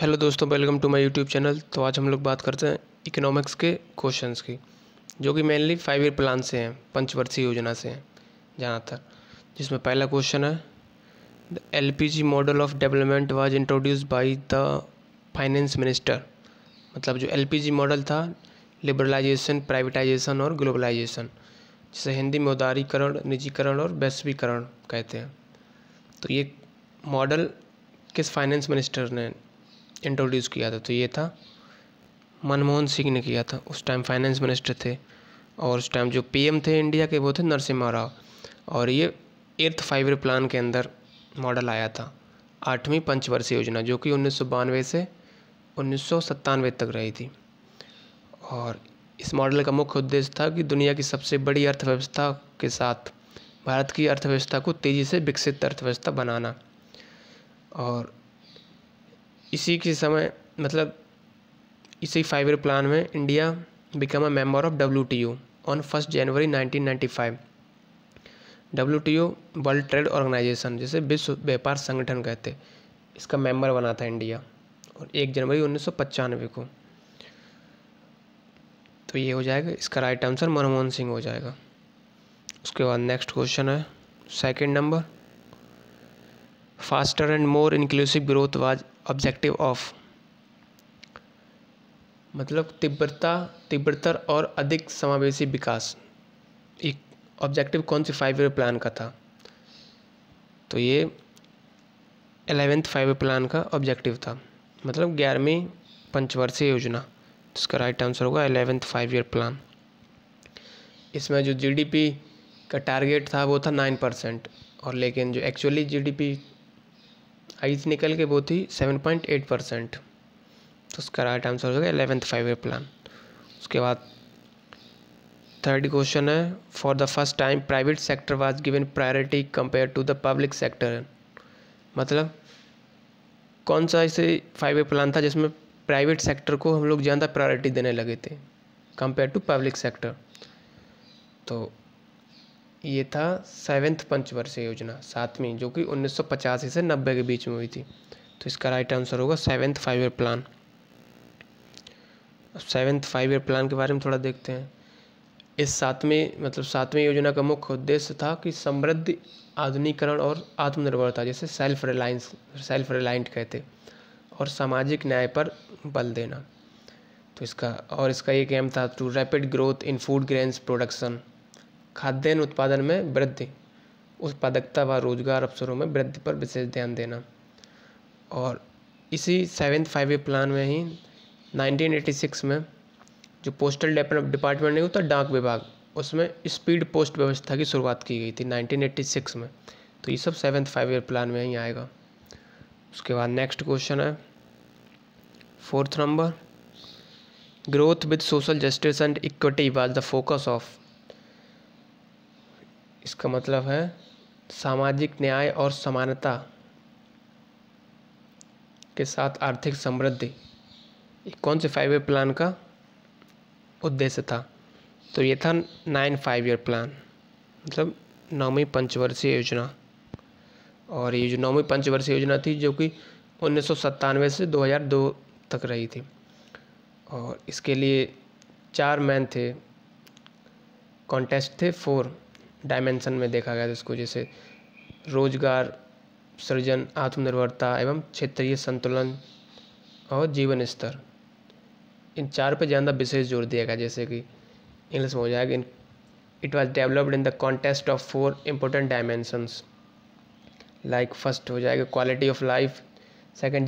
hello दोस्तों welcome to my YouTube channel तो आज हम लोग बात करते हैं इकोनॉमिक्स के क्वेश्चंस की जो कि मेनली फाइव ईयर प्लान से हैं पंचवर्षीय योजना से हैं ज़्यादातर जिसमें पहला क्वेश्चन है the L model of development was introduce by the finance minister मतलब जो एल मॉडल था लिबरलाइजेशन प्राइवेटाइजेशन और ग्लोबलाइजेशन जिसे हिंदी में उदारीकरण निजीकरण और वैश्वीकरण कहते हैं तो ये मॉडल किस फाइनेंस मिनिस्टर ने इंट्रोड्यूस किया था तो ये था मनमोहन सिंह ने किया था उस टाइम फाइनेंस मिनिस्टर थे और उस टाइम जो पीएम थे इंडिया के वो थे नरसिम्हा राव और ये एर्थ फाइबर प्लान के अंदर मॉडल आया था आठवीं पंचवर्षीय योजना जो कि उन्नीस से उन्नीस तक रही थी और इस मॉडल का मुख्य उद्देश्य था कि दुनिया की सबसे बड़ी अर्थव्यवस्था के साथ भारत की अर्थव्यवस्था को तेज़ी से विकसित अर्थव्यवस्था बनाना और इसी के समय मतलब इसी फाइव ईयर प्लान में India become a member of W T U on first January nineteen ninety five W T O World Trade Organization जिसे विश्व व्यापार संगठन कहते इसका मेंबर बना था इंडिया और एक जनवरी उन्नीस सौ पचानवे को तो ये हो जाएगा इसका राइट आंसर मनमोहन सिंह हो जाएगा उसके बाद नेक्स्ट क्वेश्चन है second number faster and more inclusive growth was objective of मतलब तीव्रता तीव्रतर और अधिक समावेशी विकास एक ऑब्जेक्टिव कौन सी फाइव ईयर प्लान का था तो ये एलेवेंथ फाइव ईयर प्लान का ऑब्जेक्टिव था मतलब ग्यारहवीं पंचवर्षीय योजना इसका राइट आंसर होगा एलेवेंथ फाइव ईयर प्लान इसमें जो जीडीपी का टारगेट था वो था नाइन परसेंट और लेकिन जो एक्चुअली जीडीपी आईज निकल के वो थी सेवन पॉइंट एट परसेंट तो उसका राइट आंसर हो जाएगा एलेवेंथ फाइव ईयर प्लान उसके बाद थर्ड क्वेश्चन है for the first time private sector was given priority compare to the public sector मतलब कौन सा ऐसे फाइव ईयर प्लान था जिसमें प्राइवेट सेक्टर को हम लोग ज़्यादा प्रायोरिटी देने लगे थे कंपेयर टू पब्लिक सेक्टर तो ये था सेवेंथ पंचवर्षीय योजना सातवीं जो कि 1985 से 90 के बीच में हुई थी तो इसका राइट आंसर होगा सेवेंथ फाइव ईयर प्लान अब सेवेंथ फाइव ईयर प्लान के बारे में थोड़ा देखते हैं इस सातवें मतलब सातवें योजना का मुख्य उद्देश्य था कि समृद्ध आधुनिकरण और आत्मनिर्भरता जैसे सेल्फ रिलायंस सेल्फ रिलायंट कहते और सामाजिक न्याय पर बल देना तो इसका और इसका एक एम था to rapid growth in food grains production खाद्यान्न उत्पादन में वृद्धि उत्पादकता व रोजगार अवसरों में वृद्धि पर विशेष ध्यान देना और इसी सेवेंथ फाइव प्लान में ही 1986 में जो पोस्टल डिपार्टमेंट नहीं होता डाक विभाग उसमें स्पीड पोस्ट व्यवस्था की शुरुआत की गई थी 1986 में तो ये सब सेवेंथ फाइव ईयर प्लान में ही आएगा उसके बाद नेक्स्ट क्वेश्चन है fourth number growth with social justice and equity was the focus of इसका मतलब है सामाजिक न्याय और समानता के साथ आर्थिक समृद्धि ये कौन से फाइव ईयर प्लान का उद्देश्य था तो ये था नाइन फाइव ईयर प्लान मतलब नौवीं पंचवर्षीय योजना और ये जो नौवीं पंचवर्षीय योजना थी जो कि उन्नीस से 2002 तक रही थी और इसके लिए चार मैन थे कॉन्टेस्ट थे फोर डायमेंशन में देखा गया था जैसे रोजगार सृजन आत्मनिर्भरता एवं क्षेत्रीय संतुलन और जीवन स्तर इन चार पे ज़्यादा विशेष जोर दिया गया जैसे कि इंग्लिश में हो जाएगा in it was developed in the contest of four important dimensions like first हो जाएगा quality of life second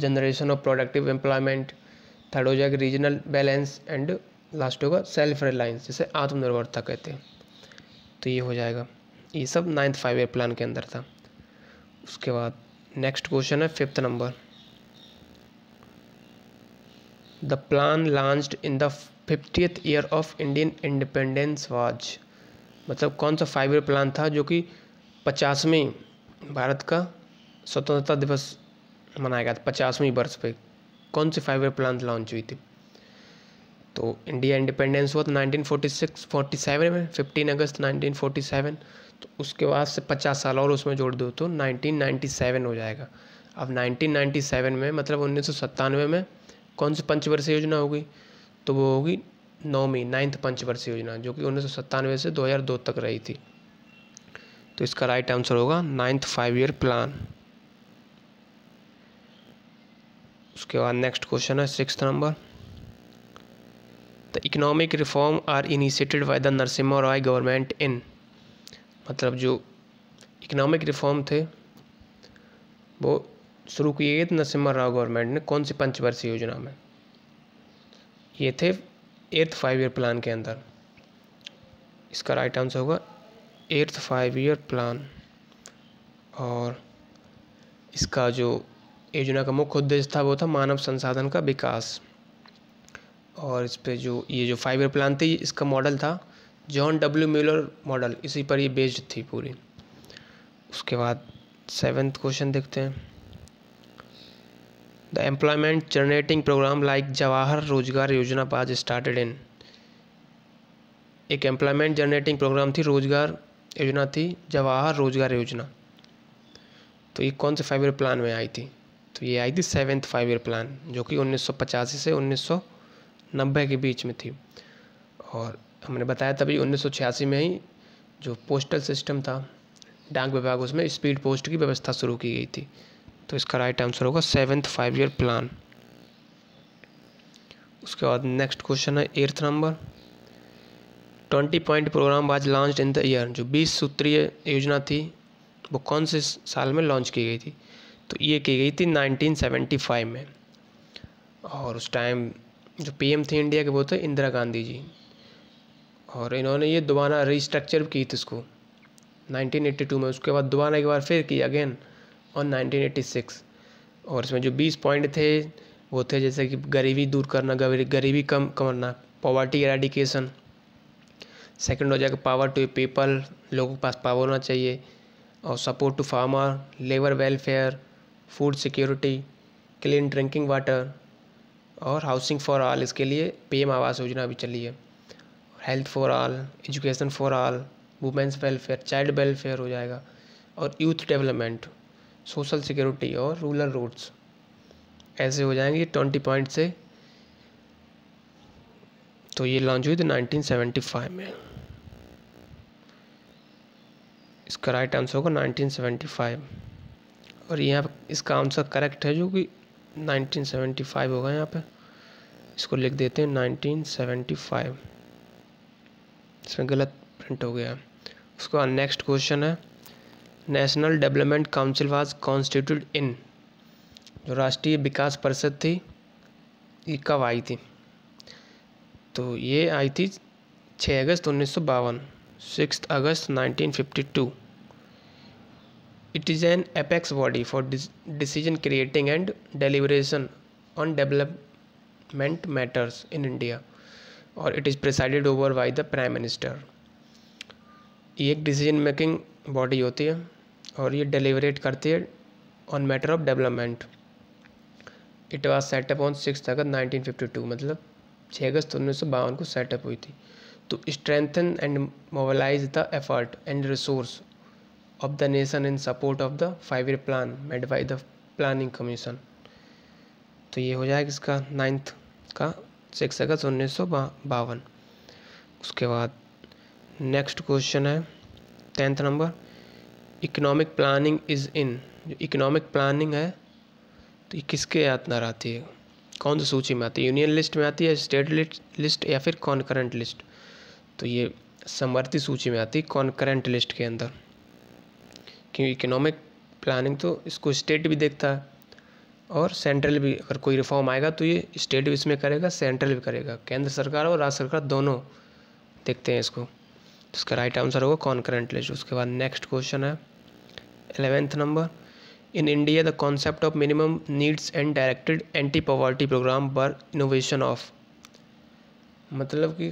generation of productive employment third हो जाएगा रीजनल बैलेंस एंड लास्ट होगा सेल्फ रिलायंस जिसे आत्मनिर्भरता कहते हैं तो ये हो जाएगा ये सब नाइन्थ फाइव ईयर प्लान के अंदर था उसके बाद नेक्स्ट क्वेश्चन है fifth number the plan launch in the fiftieth year of Indian independence was मतलब कौन सा फाइव ईयर प्लान था जो कि पचासवें भारत का स्वतंत्रता दिवस मनाया गया था पचासवीं वर्ष पे कौन सी फाइव ईयर प्लान लॉन्च हुई थी तो इंडिया इंडिपेंडेंस हुआ था फोर्टी सेवन में फिफ्टीन अगस्त सेवन तो उसके बाद से पचास साल और उसमें जोड़ दो तो सेवन हो जाएगा अब सेवन में मतलब उन्नीस में कौन सी पंचवर्षीय योजना होगी तो वो होगी नौवीं नाइन्थ पंचवर्षीय योजना जो कि उन्नीस से 2002 तक रही थी तो इसका राइट आंसर होगा नाइन्थ फाइव ईयर प्लान उसके बाद नेक्स्ट क्वेश्चन है six number the economic reform are initiated by the Narasimha Rao government in मतलब जो इकनॉमिक रिफॉर्म थे वो शुरू किए गए थे नरसिम्हा राव गवर्नमेंट ने कौन सी पंचवर्षीय योजना में ये थे एर्थ फाइव ईयर प्लान के अंदर इसका राइट आंसर होगा एर्थ फाइव ईयर प्लान और इसका जो योजना का मुख्य उद्देश्य था वो था मानव संसाधन का विकास और इस पर जो ये जो फाइबर प्लान थी इसका मॉडल था जॉन डब्ल्यू मिलर मॉडल इसी पर ये बेस्ड थी पूरी उसके बाद सेवेंथ क्वेश्चन देखते हैं the employment generating programme like Jawahar रोजगार योजना बाज स्टार्टेड इन एक एम्प्लॉयमेंट जनरेटिंग प्रोग्राम थी रोजगार योजना थी जवाहर रोजगार योजना तो ये कौन से फाइव ईयर प्लान में आई थी तो ये आई थी सेवेंथ फाइव ईयर प्लान जो कि उन्नीस से उन्नीस नब्बे के बीच में थी और हमने बताया तभी उन्नीस में ही जो पोस्टल सिस्टम था डाक विभाग उसमें स्पीड पोस्ट की व्यवस्था शुरू की गई थी तो इसका राइट आंसर होगा सेवन्थ फाइव ईयर प्लान उसके बाद नेक्स्ट क्वेश्चन है eighth number twenty point programme आज लॉन्च इन द ईयर जो बीस सूत्रीय योजना थी वो कौन से साल में लॉन्च की गई थी तो ये की गई थी 1975 में और उस टाइम जो पीएम थे इंडिया के वो थे इंदिरा गांधी जी और इन्होंने ये दोबारा रिस्ट्रक्चर की थी इसको 1982 में उसके बाद दोबारा एक बार फिर किया अगेन और 1986 और इसमें जो 20 पॉइंट थे वो थे जैसे कि गरीबी दूर करना गरीबी कम करना पॉवर्टी एराडिकेशन सेकंड हो जाएगा पावर टू पीपल लोगों के पास पावर होना चाहिए और support to farmer labour welfare food security clean drinking water और हाउसिंग फॉर ऑल इसके लिए पीएम आवास योजना भी चली है health for all education for all women's welfare child welfare हो जाएगा और यूथ डेवलपमेंट सोशल सिक्योरिटी और रूरल रोड्स ऐसे हो जाएंगे ट्वेंटी पॉइंट से तो ये लॉन्च हुई थी नाइनटीन सेवेंटी फाइव में इसका राइट आंसर होगा नाइनटीन सेवेंटी फाइव और यहाँ इसका आंसर करेक्ट है जो कि 1975 होगा यहाँ पे इसको लिख देते हैं 1975 इसमें गलत प्रिंट हो गया उसके बाद नेक्स्ट क्वेश्चन है national development council was constitute in जो राष्ट्रीय विकास परिषद थी ये कब आई थी तो ये आई थी 6 अगस्त उन्नीस सौ बावन सिक्स अगस्त 1952 it is an apex body for decision creating and deliberation on development matters in India और it is presided over by the prime minister ये एक डिसीजन मेकिंग बॉडी होती है और ये डिलीवरेट करती है on matter of development it was set up on six अगस्त नाइनटीन फिफ्टी टू मतलब छः अगस्त उन्नीस सौ बावन को सेटअप हुई थी तो strengthen and mobilise the effort and resource of the nation in support of the five year plan made by the planning commission तो ये हो जाएगा इसका नाइन्थ का सिक्स अगस्त उन्नीस सौ बावन उसके बाद नेक्स्ट क्वेश्चन है tenth number economic planning is in जो इकोनॉमिक प्लानिंग है तो ये किसके अंदर आती है कौन सी सूची में आती है यूनियन लिस्ट में आती है स्टेट लिस्ट या फिर कॉन्करेंट लिस्ट तो ये समवर्ती सूची में आती है कॉन्करेंट लिस्ट के अंदर क्योंकि इकोनॉमिक प्लानिंग तो इसको स्टेट भी देखता है और सेंट्रल भी अगर कोई रिफॉर्म आएगा तो ये स्टेट भी इसमें करेगा सेंट्रल भी करेगा केंद्र सरकार और राज्य सरकार दोनों देखते हैं इसको तो इसका राइट आंसर होगा कॉन्करेंट लिस्ट उसके बाद नेक्स्ट क्वेश्चन है eleventh number in India the concept of minimum needs and directed anti poverty programme पर इनोवेशन ऑफ मतलब कि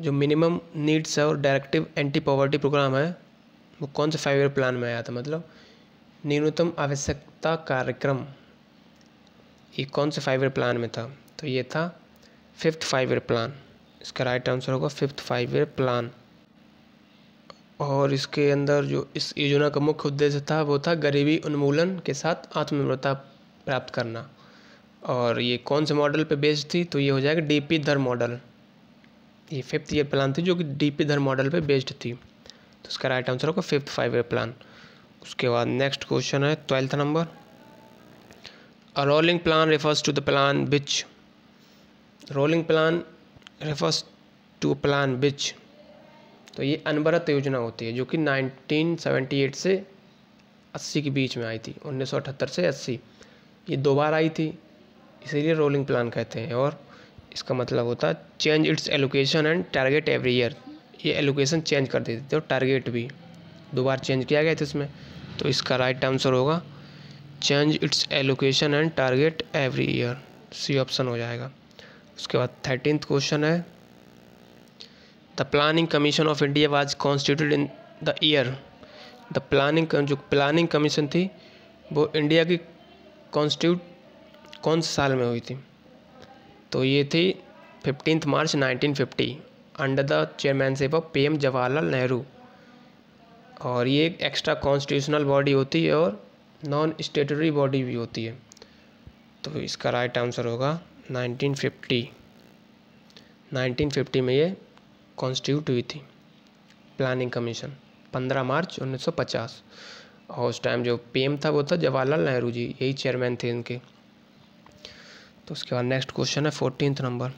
जो मिनिमम नीड्स है और डायरेक्टिव एंटी पॉवर्टी प्रोग्राम है वो कौन से फाइव ईयर प्लान में आया था मतलब न्यूनतम आवश्यकता कार्यक्रम ये कौन से फाइव ईयर प्लान में था तो ये था फिफ्थ फाइव ईयर प्लान इसका राइट आंसर होगा फिफ्थ फाइव ईयर प्लान और इसके अंदर जो इस योजना का मुख्य उद्देश्य था वो था गरीबी उन्मूलन के साथ आत्मनिर्भरता प्राप्त करना और ये कौन से मॉडल पे बेस्ड थी तो ये हो जाएगा डीपी दर मॉडल ये फिफ्थ ईयर प्लान थी जो कि डी पी धर मॉडल पे बेस्ड थी तो इसका राइट आंसर होगा फिफ्थ फाइव ईयर प्लान उसके बाद नेक्स्ट क्वेश्चन है twelfth number a rolling plan refers to the plan which rolling plan refers to plan which तो ये अनवरत योजना होती है जो कि 1978 से 80 के बीच में आई थी 1978 से 80 ये दो बार आई थी इसीलिए रोलिंग प्लान कहते हैं और इसका मतलब होता है change its allocation and target every year ये एलोकेशन चेंज कर देते थे और टारगेट भी दो बार चेंज किया गया था इसमें तो इसका राइट आंसर होगा change its allocation and target every year C option हो जाएगा उसके बाद थर्टीन क्वेश्चन है the planning commission of India was constitute in the year the planning जो प्लानिंग कमीशन थी वो इंडिया की कॉन्स्टिट्यूट कौन से साल में हुई थी तो ये थी fifteen March 1950 under the chairmanship of P M Jawaharlal Nehru और ये एक एक्स्ट्रा कॉन्स्टिट्यूशनल बॉडी होती है और नॉन स्टेटरी बॉडी भी होती है तो इसका राइट आंसर होगा 1950 1950 में ये कॉन्स्टिट्यूट हुई थी प्लानिंग कमीशन 15 मार्च 1950 और उस टाइम जो पीएम था वो था जवाहरलाल नेहरू जी यही चेयरमैन थे इनके तो उसके बाद नेक्स्ट क्वेश्चन है fourteenth number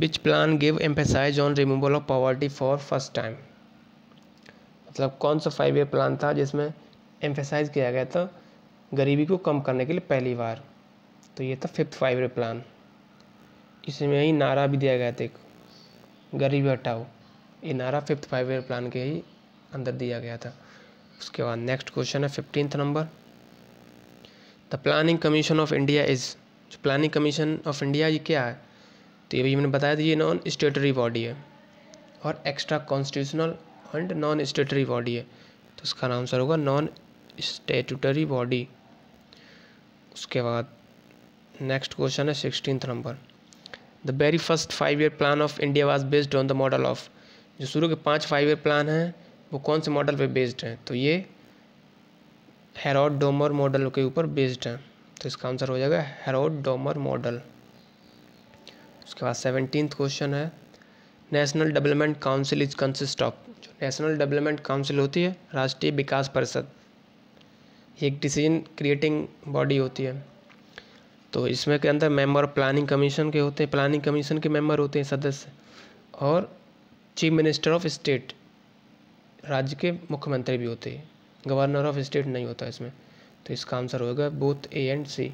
which plan give emphasise on removal of poverty for first time मतलब कौन सा फाइव ईयर प्लान था जिसमें एम्फेसाइज किया गया था गरीबी को कम करने के लिए पहली बार तो ये था फिफ्थ फाइव ईयर प्लान इसमें ही नारा भी दिया गया था एक गरीबी हटाओ ये नारा फिफ्थ फाइव ईयर प्लान के ही अंदर दिया गया था उसके बाद नेक्स्ट क्वेश्चन है fifteenth number the planning commission of India is जो प्लानिंग कमीशन ऑफ इंडिया ये क्या है तो ये भी मैंने बताया था ये नॉन स्टेटरी बॉडी है और extra constitutional and non statutory body है तो इसका आंसर होगा नॉन स्टेटरी बॉडी उसके बाद नेक्स्ट क्वेश्चन है sixteen number the very first five year plan of India was based on the model of जो शुरू के पाँच फाइव ईयर प्लान हैं वो कौन से मॉडल पे बेस्ड हैं तो ये हेरोड डोमर मॉडल के ऊपर बेस्ड है तो इसका आंसर हो जाएगा हेरोड डोमर मॉडल उसके बाद सेवनटीन्थ क्वेश्चन है national development council is consist of जो नेशनल डेवलपमेंट काउंसिल होती है राष्ट्रीय विकास परिषद ये एक डिसीजन क्रिएटिंग बॉडी होती है तो इसमें के अंदर मेंबर प्लानिंग कमीशन के होते हैं प्लानिंग कमीशन के मेंबर होते हैं सदस्य और चीफ मिनिस्टर ऑफ स्टेट राज्य के मुख्यमंत्री भी होते हैं गवर्नर ऑफ स्टेट नहीं होता इसमें तो इसका आंसर होगा both A and C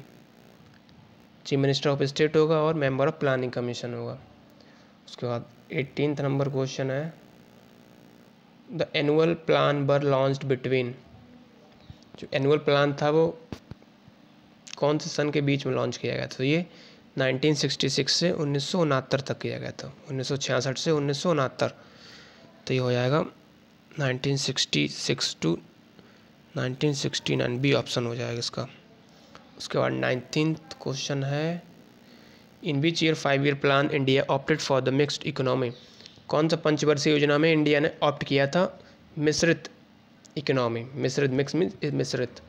chief minister of state होगा और मेंबर ऑफ प्लानिंग कमीशन होगा उसके बाद एटीनथ नंबर क्वेश्चन है द एनुअल प्लान बर लॉन्च बिटवीन जो एनुअल प्लान था वो कौन से सन के बीच में लॉन्च किया गया था तो ये 1966 से उन्नीस तक किया गया था 1966 से उन्नीस तो ये हो जाएगा 1966 टू 1969 बी ऑप्शन हो जाएगा इसका उसके बाद नाइनटीन क्वेश्चन है in which year five year plan India opted for the mixed economy कौन सा पंचवर्षीय योजना में इंडिया ने ऑप्ट किया था मिश्रित इकोनॉमी मिश्रित मिक्स मीन मिश्रित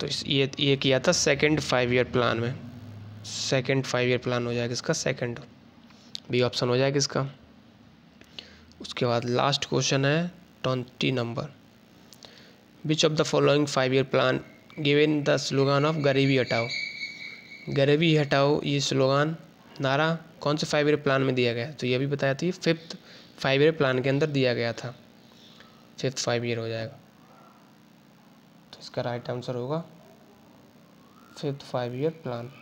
तो इस ये ये किया था सेकंड फाइव ईयर प्लान में सेकंड फाइव ईयर प्लान हो जाएगा इसका सेकंड बी ऑप्शन हो जाएगा इसका उसके बाद लास्ट क्वेश्चन है twenty number which of the following five year plan given the slogan of गरीबी हटाओ गरीबी हटाओ ये स्लोगान नारा कौन से फाइव ईयर प्लान में दिया गया तो ये भी बताया थी फिफ्थ फाइव ईयर प्लान के अंदर दिया गया था फिफ्थ फाइव ईयर हो जाएगा तो इसका राइट आंसर होगा फिफ्थ फाइव ईयर प्लान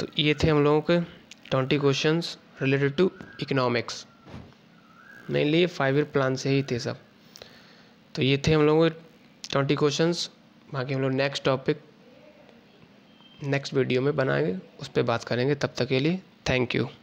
तो ये थे हम लोगों के twenty questions related to economics mainly five year plan से ही थे सब तो ये थे हम लोगों के ट्वेंटी क्वेश्चन बाकी हम लोग नेक्स्ट टॉपिक नेक्स्ट वीडियो में बनाएंगे उस पर बात करेंगे तब तक के लिए थैंक यू